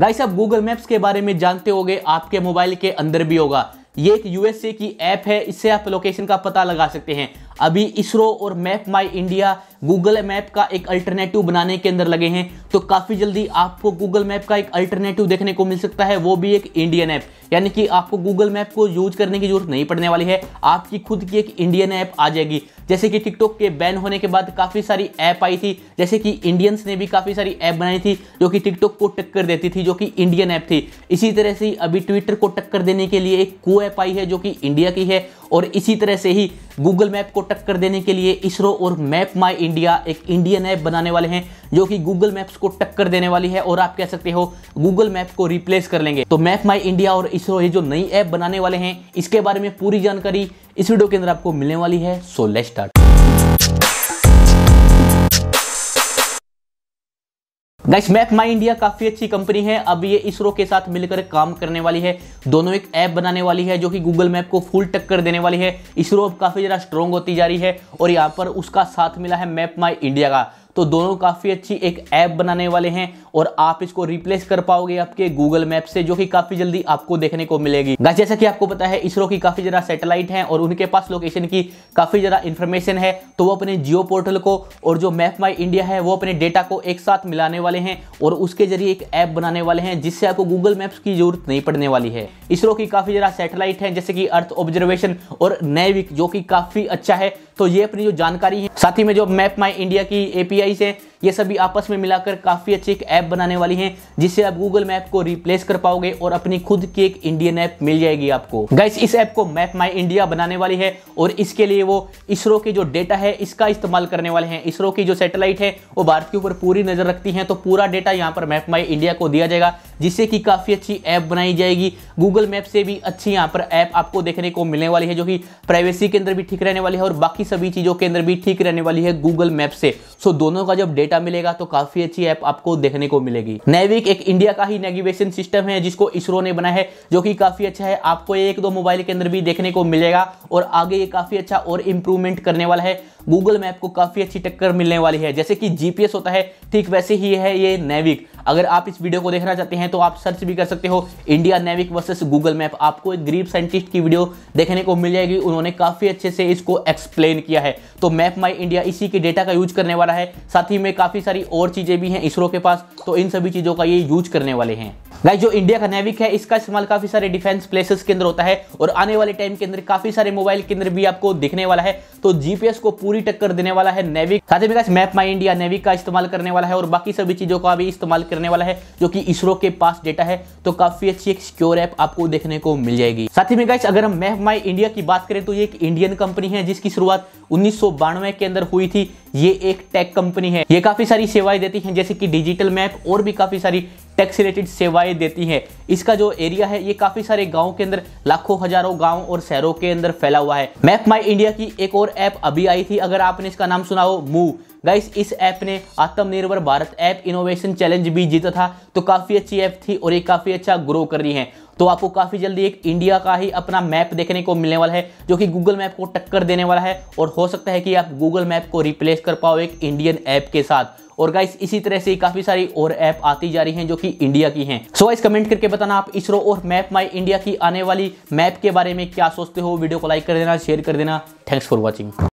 guys साहब Google maps के बारे में जानते होंगे आपके मोबाइल के अंदर भी होगा ये एक यूएसए की ऐप है इससे आप लोकेशन का पता लगा सकते हैं अभी इसरो और मैप माई इंडिया गूगल मैप का एक अल्टरनेटिव बनाने के अंदर लगे हैं तो काफ़ी जल्दी आपको गूगल मैप का एक अल्टरनेटिव देखने को मिल सकता है वो भी एक इंडियन ऐप यानी कि आपको गूगल मैप को यूज करने की जरूरत नहीं पड़ने वाली है आपकी खुद की एक इंडियन ऐप आ जाएगी जैसे कि टिकटॉक के बैन होने के बाद काफ़ी सारी ऐप आई थी जैसे कि इंडियंस ने भी काफ़ी सारी ऐप बनाई थी जो कि टिकटॉक को टक्कर देती थी जो कि इंडियन ऐप थी इसी तरह से अभी ट्विटर को टक्कर देने के लिए एक को ऐप आई है जो कि इंडिया की है और इसी तरह से ही गूगल मैप को टक्कर देने के लिए इसरो और मैप माई इंडिया एक इंडियन ऐप बनाने वाले हैं जो कि गूगल मैप्स को टक्कर देने वाली है और आप कह सकते हो गूगल मैप को रिप्लेस कर लेंगे तो मैप माई इंडिया और इसरो ये जो नई ऐप बनाने वाले हैं इसके बारे में पूरी जानकारी इस वीडियो के अंदर आपको मिलने वाली है so let start guys Map My India काफ़ी अच्छी कंपनी है अब ये इसरो के साथ मिलकर काम करने वाली है दोनों एक ऐप बनाने वाली है जो कि गूगल मैप को फुल टक्कर देने वाली है इसरो अब काफ़ी ज़्यादा स्ट्रॉन्ग होती जा रही है और यहाँ पर उसका साथ मिला है मैप माई इंडिया का तो दोनों काफ़ी अच्छी एक ऐप बनाने वाले हैं और आप इसको रिप्लेस कर पाओगे आपके गूगल मैप से जो कि काफ़ी जल्दी आपको देखने को मिलेगी जैसा कि आपको पता है इसरो की काफ़ी जरा सेटेलाइट है और उनके पास लोकेशन की काफ़ी ज़्यादा इन्फॉर्मेशन है तो वो अपने जियो पोर्टल को और जो मैप माई इंडिया है वो अपने डेटा को एक साथ मिलाने वाले हैं और उसके जरिए एक ऐप बनाने वाले हैं जिससे आपको गूगल मैप्स की जरूरत नहीं पड़ने वाली है इसरो की काफ़ी जरा सेटेलाइट है जैसे कि अर्थ ऑब्जर्वेशन और नैविक जो कि काफ़ी अच्छा है तो ये अपनी जो जानकारी है साथ ही में जो मैप माई इंडिया की एपीआई आई से ये सभी आपस में मिलाकर काफ़ी अच्छी एक ऐप बनाने वाली हैं जिससे आप गूगल मैप को रिप्लेस कर पाओगे और अपनी खुद की एक इंडियन ऐप मिल जाएगी आपको गाइस इस ऐप को मैप माई इंडिया बनाने वाली है और इसके लिए वो इसरो के जो डेटा है इसका इस्तेमाल करने वाले हैं इसरो की जो सेटेलाइट है वो भारत के ऊपर पूरी नज़र रखती है तो पूरा डेटा यहाँ पर मैप माई इंडिया को दिया जाएगा जिससे कि काफ़ी अच्छी ऐप बनाई जाएगी गूगल मैप से भी अच्छी यहाँ पर ऐप आपको देखने को मिलने वाली है जो कि प्राइवेसी के अंदर भी ठीक रहने वाली है और बाकी सभी चीज़ों के अंदर भी ठीक रहने वाली है गूगल मैप से सो दोनों का जब डेटा डेटा मिलेगा तो काफी अच्छी ऐप आपको देखने को मिलेगी नेविक एक इंडिया का ही नेविगेशन सिस्टम है जिसको इसरो ने बनाया है जो कि काफी अच्छा है आपको एक दो मोबाइल के अंदर भी देखने को मिलेगा और आगे ये काफी अच्छा और इंप्रूवमेंट करने वाला है गूगल मैप को काफ़ी अच्छी टक्कर मिलने वाली है जैसे कि जीपीएस होता है ठीक वैसे ही है ये नेविक अगर आप इस वीडियो को देखना चाहते हैं तो आप सर्च भी कर सकते हो India NavIC versus Google map आपको एक गरीब साइंटिस्ट की वीडियो देखने को मिल जाएगी उन्होंने काफ़ी अच्छे से इसको एक्सप्लेन किया है तो मैप माई इंडिया इसी के डेटा का यूज करने वाला है साथ ही में काफ़ी सारी और चीज़ें भी हैं इसरो के पास तो इन सभी चीज़ों का ये यूज करने वाले हैं गाइस जो इंडिया का नेविक है इसका इस्तेमाल काफी सारे डिफेंस प्लेसेस के अंदर होता है और आने वाले टाइम के अंदर काफी सारे मोबाइल के अंदर भी आपको दिखने वाला है तो जीपीएस को पूरी टक्कर देने वाला है नेविक साथ ही मैप माई इंडिया नेविक का इस्तेमाल करने वाला है और बाकी सभी चीजों का भी इस्तेमाल करने वाला है जो कि इसरो के पास डेटा है तो काफी अच्छी एक सिक्योर ऐप आपको देखने को मिल जाएगी साथ ही मेगा अगर हम मैप माई इंडिया की बात करें तो ये एक इंडियन कंपनी है जिसकी शुरुआत उन्नीस के अंदर हुई थी ये एक टेक कंपनी है ये काफी सारी सेवाएं देती है जैसे कि डिजिटल मैप और भी काफी सारी टैक्स रिलेटेड सेवाएं देती है इसका जो एरिया है ये काफ़ी सारे गाँव के अंदर लाखों हजारों गाँव और शहरों के अंदर फैला हुआ है मैप माई इंडिया की एक और ऐप अभी आई थी अगर आपने इसका नाम सुना हो मूव गाइस इस ऐप ने आत्मनिर्भर भारत ऐप इनोवेशन चैलेंज भी जीता था तो काफ़ी अच्छी ऐप थी और ये काफ़ी अच्छा ग्रो कर रही है तो आपको काफ़ी जल्दी एक इंडिया का ही अपना मैप देखने को मिलने वाला है जो कि गूगल मैप को टक्कर देने वाला है और हो सकता है कि आप गूगल मैप को रिप्लेस कर पाओ एक इंडियन ऐप के साथ और गाइस इसी तरह से काफी सारी और ऐप आती जा रही हैं जो कि इंडिया की हैं सो गाइस कमेंट करके बताना आप इसरो और मैप माई इंडिया की आने वाली मैप के बारे में क्या सोचते हो वीडियो को लाइक कर देना शेयर कर देना थैंक्स फॉर वॉचिंग